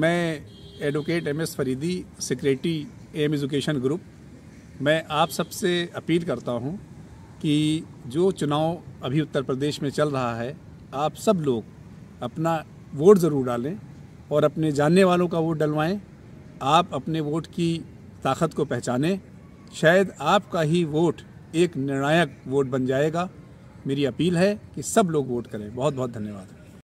मैं advocate M S Faridi secretary M education group मैं आप सबसे अपील करता हूं कि जो चुनाव अभी उत्तर प्रदेश में चल रहा है आप सब लोग अपना वोट ज़रूर डालें और अपने जानने वालों का वोट डलवाएं आप अपने वोट की ताकत को पहचानें शायद आपका ही वोट एक निर्णायक वोट बन जाएगा मेरी अपील है कि सब लोग वोट करें बहुत बहुत धन्यवाद